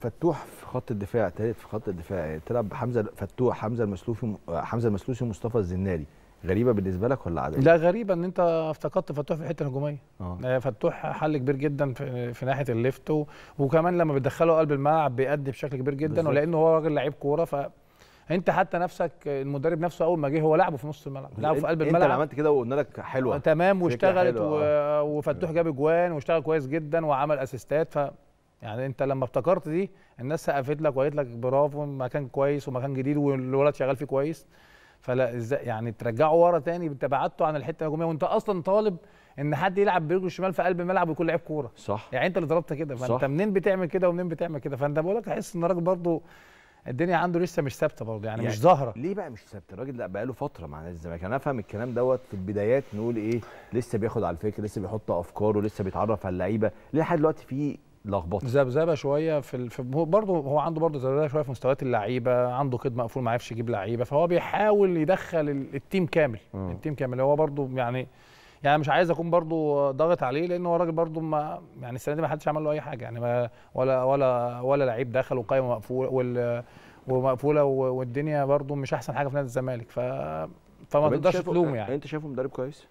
فتوح في خط الدفاع تالت في خط الدفاع يعني تلعب بحمزه فتوح حمزه المسلوفي حمزه المسلوسي ومصطفى الزناري غريبه بالنسبه لك ولا عاديه؟ لا غريبه ان انت افتقدت فتوح في الحته الهجوميه آه. آه. فتوح حل كبير جدا في, في ناحيه الليفت وكمان لما بتدخله قلب الملعب بيأدي بشكل كبير جدا بالزبط. ولانه هو راجل لعيب كوره ف انت حتى نفسك المدرب نفسه اول ما جه هو لعبه في نص الملعب لعبه في قلب الملعب انت عملت كده وقلنا لك حلوه تمام واشتغلت وفتوح جاب اجوان واشتغل كويس جدا وعمل اسيستات ف يعني انت لما افتكرت دي الناس سقفت لك وقالت لك برافو مكان كويس ومكان جديد والولد شغال فيه كويس فلا ازاي يعني ترجعه ورا تاني انت بعدته عن الحته الهجوميه وانت اصلا طالب ان حد يلعب برجله الشمال في قلب الملعب ويكون لعيب كوره صح يعني انت اللي ضربت كده فانت منين بتعمل كده ومنين بتعمل كده فانت بقول لك احس ان الراجل برضه الدنيا عنده لسه مش ثابته برضه يعني, يعني مش يعني ظاهره ليه بقى مش ثابته الراجل لا بقى له فتره مع نادي الزمالك انا افهم الكلام دوت في البدايات نقول ايه لسه بياخد على الفكر لسه بيحط افكاره لسه بيتعرف على اللعيبه ليه لحد دلوقتي في لخبطه ذبذبه شويه في, ال... في برضه هو عنده برضه ذبذبه شويه في مستويات اللعيبه عنده قيد مقفول ما عرفش يجيب لعيبه فهو بيحاول يدخل التيم كامل م. التيم كامل هو برضه يعني يعني مش عايز اكون برضه ضاغط عليه لان هو راجل برضه ما يعني السنه دي ما حدش عمل له اي حاجه يعني ما ولا ولا ولا لعيب دخل وقايمه مقفوله وال ومقفوله والدنيا برضه مش احسن حاجه في نادي الزمالك ف فما تقدرش تلومه يعني انت شايفه مدرب كويس؟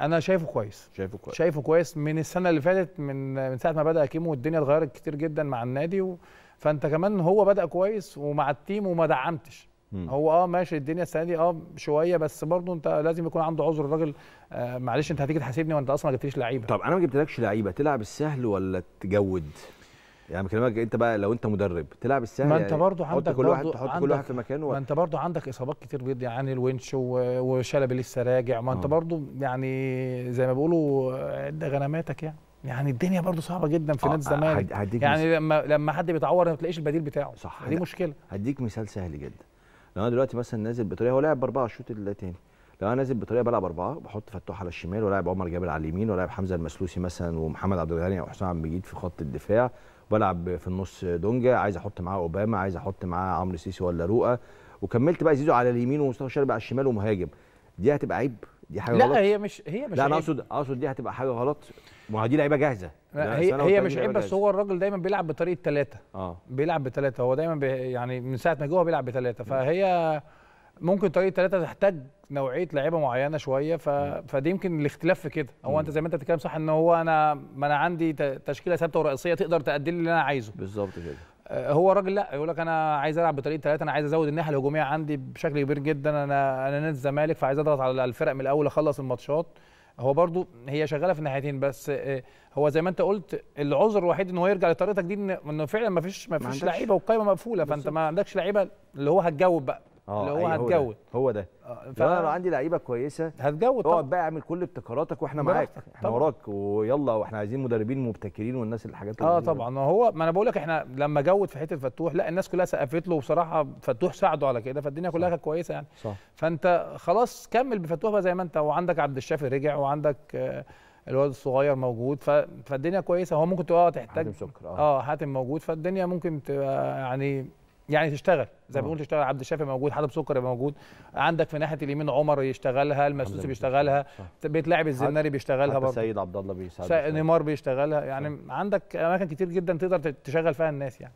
انا شايفه كويس شايفه كويس شايفه كويس من السنه اللي فاتت من من ساعه ما بدا كيمو والدنيا اتغيرت كتير جدا مع النادي و... فانت كمان هو بدا كويس ومع التيم وما دعمتش مم. هو اه ماشي الدنيا السنه دي اه شويه بس برضه انت لازم يكون عنده عذر الراجل آه معلش انت هتيجي تحاسبني وانت اصلا ما جبتليش لعيبه طب انا ما جبتلكش لعيبه تلعب السهل ولا تجود يعني بكلمك انت بقى لو انت مدرب تلعب السهل ما انت يعني عندك كل واحد تحط كل واحد في مكانه و... ما انت برضو عندك اصابات كتير بيض يعني الونش وشلبي لسه راجع ما انت اه. برضو يعني زي ما بيقولوا ده غنماتك يعني يعني الدنيا برضو صعبه جدا في آه نادي الزمالك هد... يعني لما لما حد بيتعور ما تلاقيش البديل بتاعه صح دي هد... مشكله هديك مثال سهل جدا لو انا دلوقتي مثلا نازل بطريقه هو لاعب باربعه الشوط الثاني لو انا نازل بطريقه بلعب اربعه بحط فتوح على الشمال ولاعب عمر جابر على اليمين ولاعب حمزه المسلوسي مثلا ومحمد عبد الغني او حسام عبد المجيد في خط الدفاع بلعب في النص دونجا عايز احط معاه اوباما عايز احط معاه عمرو سيسي ولا رؤى وكملت بقى زيزو على اليمين ومصطفى شلبي على الشمال ومهاجم دي هتبقى عيب دي حاجه لا غلط لا هي مش هي مش لا انا اقصد اقصد دي هتبقى حاجه غلط ما دي لعيبه جاهزه يعني هي هي مش عيب بس هو الراجل دايما بيلعب بطريقه ثلاثه اه بيلعب بثلاثه هو دايما بي يعني من ساعه ما جوه بيلعب بثلاثه فهي ممكن طريقه ثلاثه تحتاج نوعيه لعيبه معينه شويه ف... فدي يمكن الاختلاف في كده هو انت زي ما انت بتتكلم صح ان هو انا ما انا عندي تشكيله ثابته ورئيسيه تقدر تقدم لي اللي انا عايزه بالظبط كده آه، هو الراجل لا يقول لك انا عايز العب بطريقه ثلاثه انا عايز ازود الناحيه الهجوميه عندي بشكل كبير جدا انا انا نادي الزمالك فعايز اضغط على الفرق من الاول اخلص الماتشات هو برضو هي شغاله في الناحيتين بس آه، هو زي ما انت قلت العذر الوحيد ان هو يرجع لطريقتك دي انه فعلا ما فيش ما فيش لعيبه والقايمه مقفوله فانت ما عندكش لعيبه اللي هو هتجاوب بقى آه، اللي هو أيوه، هتجود هو ده آه، ف... انا لو عندي لعيبه كويسه هتجود اقعد بقى اعمل كل ابتكاراتك واحنا معاك احنا وراك ويلا واحنا عايزين مدربين مبتكرين والناس الحاجات اه طبعا هو ما انا بقول لك احنا لما جود في حته فتوح لا الناس كلها سقفت له وبصراحه فتوح ساعده على كده فالدنيا كلها كانت كويسه يعني صح. فانت خلاص كمل بفتوح بقى زي ما انت وعندك عبد الشافي رجع وعندك آه، الواد الصغير موجود ف... فالدنيا كويسه هو ممكن تبقى تحتاج حاتم سكر آه حاتم موجود فالدنيا ممكن تبقى يعني يعني تشتغل زي ما آه. بنقول تشتغل عبد الشافي موجود حاتم سكر يبقى موجود عندك في ناحيه اليمين عمر يشتغلها المسوسي بيشتغلها بيت لاعب الزناري بيشتغلها برضه سيد عبد الله بيساعد نيمار بيشتغلها يعني عندك اماكن كتير جدا تقدر تشغل فيها الناس يعني